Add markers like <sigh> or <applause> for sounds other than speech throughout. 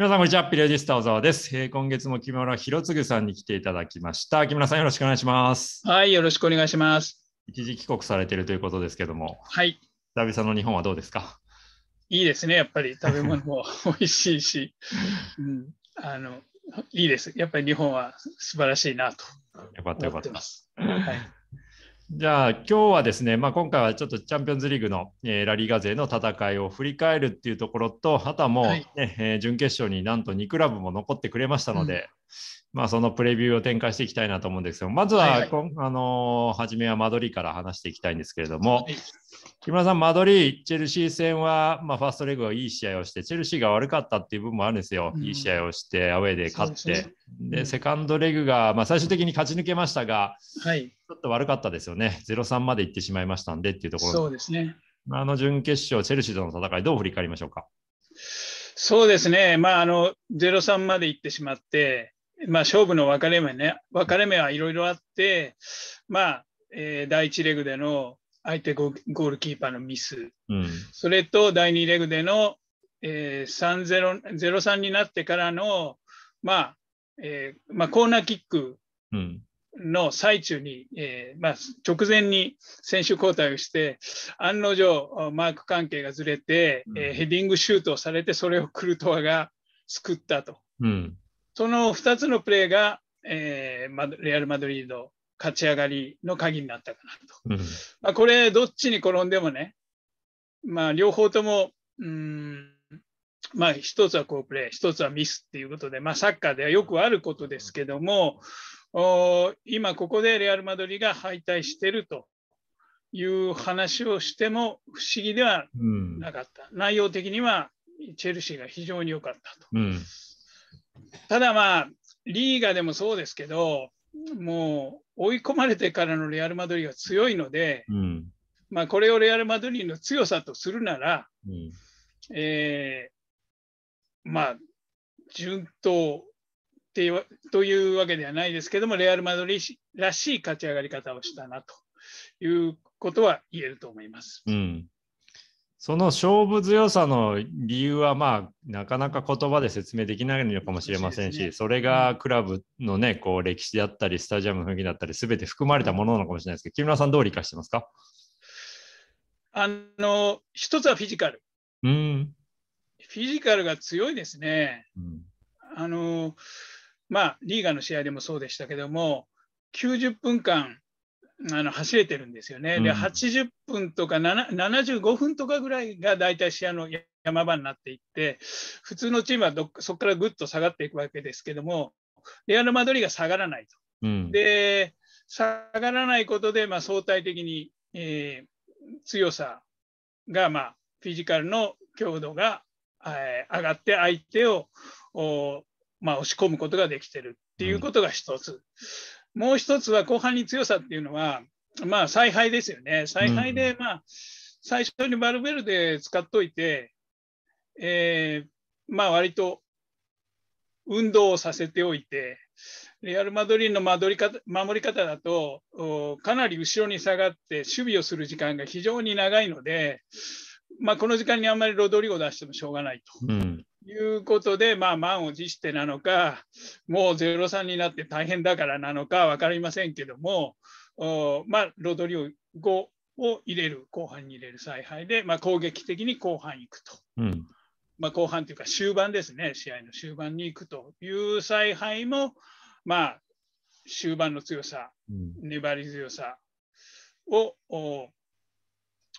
皆さん、こんにちは。ピレジスタ小沢です。えー、今月も木村博次さんに来ていただきました。木村さん、よろしくお願いします。はい、よろしくお願いします。一時帰国されているということですけども、はい。久々の日本はどうですかいいですね、やっぱり食べ物も <laughs> 美味しいし、うん、あの、いいです。やっぱり日本は素晴らしいなとよかったよかった。はいじゃあ今日はですね、まあ、今回はちょっとチャンピオンズリーグの、えー、ラリーガ勢の戦いを振り返るっていうところと、あとはもうね、はい、えー、準決勝になんと2クラブも残ってくれましたので、まあ、そのプレビューを展開していきたいなと思うんですけど、まずは、はいはい、あの初めは間取りから話していきたいんですけれども、はい、木村さん、間取り、チェルシー戦は、まあ、ファーストレグはいい試合をして、チェルシーが悪かったっていう部分もあるんですよ、うん、いい試合をして、アウェーで勝って、で、ね、セカンドレグが、まあ、最終的に勝ち抜けましたが、はい、ちょっと悪かったですよね、0-3まで行ってしまいましたんでっていうところ、そうですねあの準決勝、チェルシーとの戦い、どう振り返りましょうか。そうですね、まあ、あの0-3まで行ってしまって、まあ、勝負の分かれ目ね、分かれ目はいろいろあって、まあえー、第1レグでの相手ゴールキーパーのミス、うん、それと第2レグでの、えー、0-3になってからの、まあえーまあ、コーナーキックの最中に、うん、えー、まあ、直前に選手交代をして案の定マーク関係がずれて、うん、えー、ヘディングシュートをされてそれをクルトワが救ったと。うんその2つのプレーが、えー、レアル・マドリード勝ち上がりの鍵になったかなと。まあ、これ、どっちに転んでもね、まあ、両方とも、うんまあ、つは好プレー、1つはミスっていうことで、まあ、サッカーではよくあることですけども、お今ここでレアル・マドリが敗退してるという話をしても不思議ではなかった。うん、内容的にはチェルシーが非常に良かったと。うただまあ、リーガでもそうですけど、もう追い込まれてからのレアル・マドリーは強いので、うん、まあ、これをレアル・マドリーの強さとするなら、うん、えー、まあ、順当ってというわけではないですけども、レアル・マドリーらしい勝ち上がり方をしたなということは言えると思います。うんその勝負強さの理由は、まあ、なかなか言葉で説明できないのかもしれませんし、しね、それがクラブのね、こう、歴史だったり、スタジアムの雰囲気だったり、すべて含まれたものなのかもしれないですけど、木村さん、どう理解してますかあの、一つはフィジカル。うん。フィジカルが強いですね。うん、あの、まあ、リーガの試合でもそうでしたけども、90分間、あの走れてるんですよね。で、80分とか75分とかぐらいが大体試合の山場になっていって、普通のチームはどそこからぐっと下がっていくわけですけども、レアル・マドリーが下がらないと。うん、で、下がらないことで、まあ、相対的に、えー、強さが、まあ、フィジカルの強度が、えー、上がって相手を、まあ、押し込むことができてるっていうことが一つ。うんもう一つは後半に強さっていうのは、まあ、采配ですよね。采配で、まあ、最初にバルベルで使っといて、えー、まあ、割と運動をさせておいて、レアル・マドリードの守り方守り方だと、かなり後ろに下がって守備をする時間が非常に長いので、まあ、この時間にあんまりロドリゴ出してもしょうがないと。うんいうことで、まあ、満を持してなのか、もう03になって大変だからなのか分かりませんけども、まあ、ロドリゴを入れる、後半に入れる采配で、まあ、攻撃的に後半行くと。うんまあ、後半というか終盤ですね、試合の終盤に行くという采配も、まあ、終盤の強さ、粘り強さを、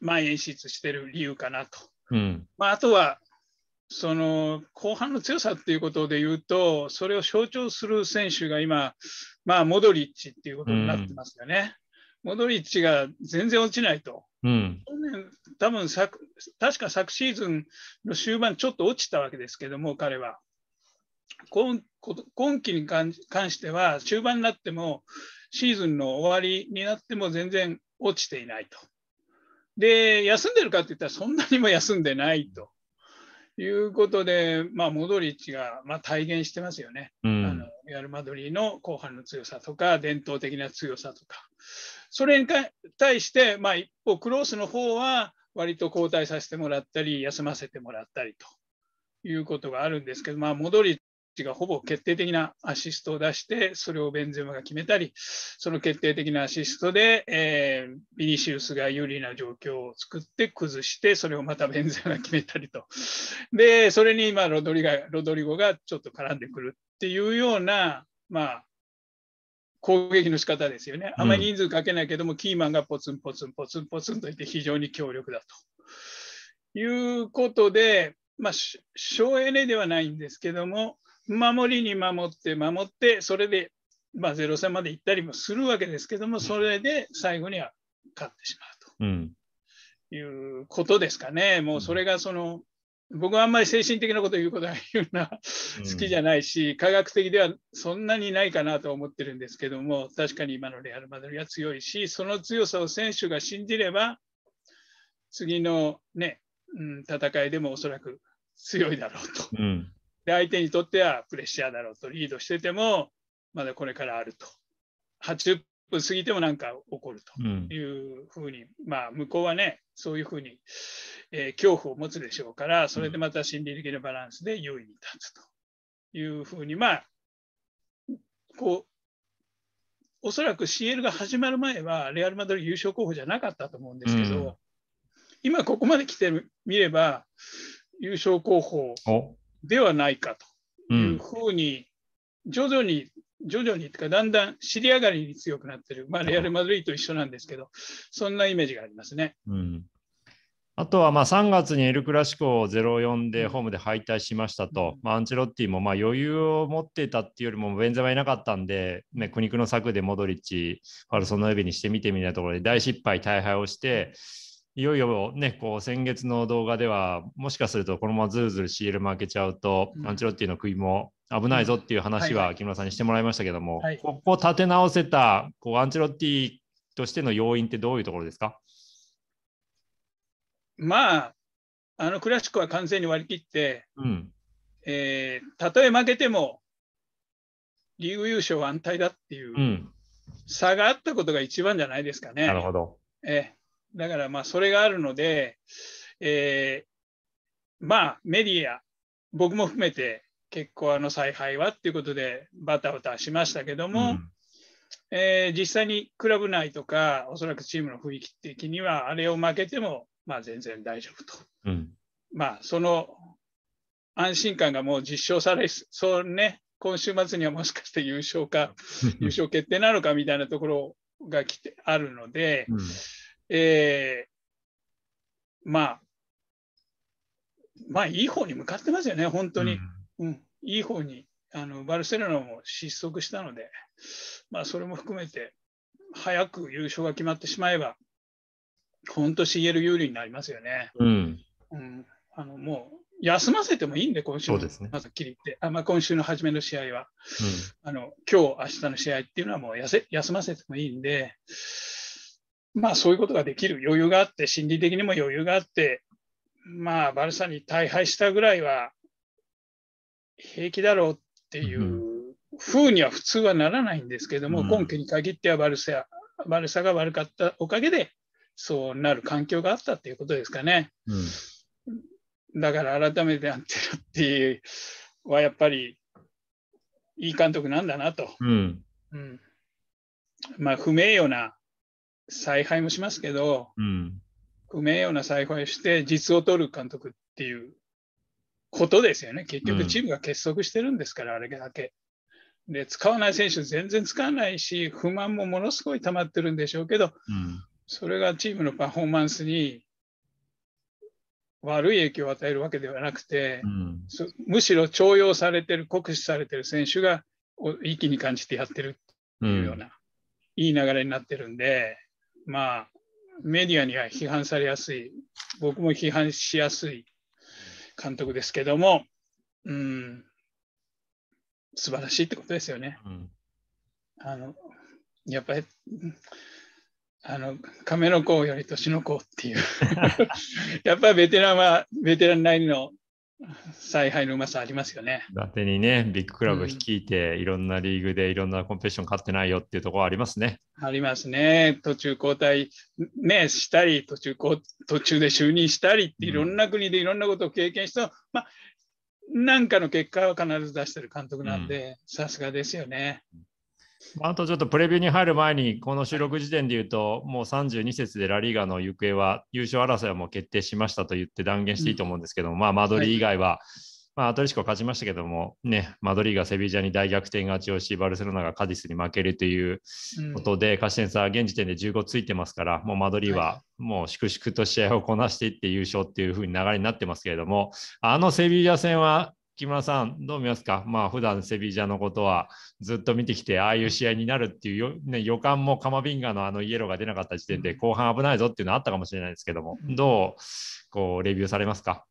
まあ、演出している理由かなと。うんまあ、あとはその後半の強さっていうことで言うと、それを象徴する選手が今、まあ、モドリッチっていうことになってますよね。うん、モドリッチが全然落ちないと。うん、多分昨確か昨シーズンの終盤、ちょっと落ちたわけですけども、彼は。今今季に関しては、終盤になっても、シーズンの終わりになっても全然落ちていないと。で、休んでるかって言ったら、そんなにも休んでないと。いうことで、まあ、モドリッチが、まあ、体現してますよね、うん、あのリアル・マドリーの後半の強さとか、伝統的な強さとか、それに対して、まあ、一方、クロースの方は、割と交代させてもらったり、休ませてもらったりということがあるんですけど、まあ、モドリッチがほぼ決定的なアシストを出して、それをベンゼマが決めたり、その決定的なアシストで、えー、ビニシウスが有利な状況を作って崩して、それをまたベンゼマが決めたりと。で、それに今ロドリが、ロドリゴがちょっと絡んでくるっていうような、まあ、攻撃の仕方ですよね。あまり人数かけないけども、うん、キーマンがポツンポツンポツンポツンといって非常に強力だと。いうことで、まあ、省エネではないんですけども、守りに守って守ってそれで、まあ、0戦まで行ったりもするわけですけどもそれで最後には勝ってしまうということですかね。もうそれがその、僕はあんまり精神的なこと言うことは言うな好きじゃないし、うん、科学的ではそんなにないかなと思ってるんですけども確かに今のレアル・マドリーは強いしその強さを選手が信じれば次のね、ねうん、戦いでもおそらく強いだろうと。うんで相手にとってはプレッシャーだろうとリードしててもまだこれからあると80分過ぎてもなんか起こるというふうに、うん、まあ向こうはねそういうふうに、えー、恐怖を持つでしょうからそれでまた心理的なバランスで優位に立つというふうにまあこうおそらく CL が始まる前はレアル・マドリー優勝候補じゃなかったと思うんですけど、うん、今ここまで来てみれば優勝候補ではないかというふうに、徐々に徐々にとか、だんだん尻上がりに強くなってる、まあ、レアル・マドリーと一緒なんですけど、そんなイメージがありますね。うん、あとはまあ3月にエル・クラシコを0-4でホームで敗退しましたと、うん、まあ、アンチェロッティもまあ余裕を持ってたっていうよりも、ベンゼマいなかったんで、ね、苦肉の策でモドリッチ、ファルソンの指にしてみてみたいなところで大失敗、大敗をして、うんいよいよね、こう先月の動画では、もしかするとこのままずるずる CL 負けちゃうと、アンチロッティの首も危ないぞっていう話は木村さんにしてもらいましたけども、ここ立て直せたこうアンチロッティとしての要因ってどういうところですかまあ、あのクラシックは完全に割り切って、うんえたとえ負けても、リーグ優勝は安泰だっていう、差があったことが一番じゃないですかね。なるほど。えーだからまあそれがあるので、えー、まあメディア、僕も含めて結構あの采配はっていうことでバタバタしましたけども、うん、えー、実際にクラブ内とかおそらくチームの雰囲気的にはあれを負けてもまあ全然大丈夫と、うん、まあその安心感がもう実証されそうね今週末にはもしかして優勝か優勝決定なのかみたいなところが来てあるので、うんえー、まあ、まあ、いい方に向かってますよね、本当に。うん、うん、いい方に。あのバルセロナも失速したので、まあ、それも含めて、早く優勝が決まってしまえば、本当 CL 有利になりますよね。うん。うん、あのもう休ませてもいいんで、今週の、ね、まず切りって、あまあ、今週の初めの試合は、うん、あの今日明日の試合っていうのはもうやせ休ませてもいいんで、まあそういうことができる余裕があって心理的にも余裕があってまあバルサに大敗したぐらいは平気だろうっていうふうには普通はならないんですけども、うん、今季に限ってはバルサバルサが悪かったおかげでそうなる環境があったっていうことですかね。うん、だから改めてアンテラっていうはやっぱりいい監督なんだなと。うん、うん、まあ不名誉な采配もしますけど、うん、不名誉な采配して実を取る監督っていうことですよね。結局チームが結束してるんですから、うん、あれだけ。で、使わない選手全然使わないし、不満もものすごい溜まってるんでしょうけど、うん、それがチームのパフォーマンスに悪い影響を与えるわけではなくて、うん、むしろ重用されてる、酷使されてる選手が一気に感じてやってるっていうような、いい流れになってるんで、まあ、メディアには批判されやすい、僕も批判しやすい監督ですけども、うん、素晴らしいってことですよね。うん、あのやっぱりあの亀の子より年の子っていう <laughs> やっぱりベテランはベテランなりの采配のうまさありますよね。伊達にね、ビッグクラブ率いて、うん、いろんなリーグでいろんなコンペティション勝ってないよっていうところありますね。ありますね。途中交代、ね、したり途中、途中で就任したりって、いろんな国でいろんなことを経験した、うん、まあ、なんかの結果は必ず出してる監督なんで、さすがですよね。うんあとちょっとプレビューに入る前に、この収録時点で言うと、もう32節でラリーガの行方は、優勝争いはもう決定しましたと言って断言していいと思うんですけども、うん、まあ、マドリー以外は、はいまあ、新しく勝ちましたけども、ね、マドリーがセビージャに大逆転勝ちをし、バルセロナがカディスに負けるということで、カシ勝ち点差は現時点で15ついてますから、もうマドリーはもう粛々と試合をこなしていって優勝っていううに流れになってますけれども、あのセビージャ戦は木村さん、どう見ますか、まあ普段セビージャのことはずっと見てきて、ああいう試合になるっていうね、予感もカマビンガのあのイエローが出なかった時点で、後半危ないぞっていうのはあったかもしれないですけども、どうこうレビューされますか。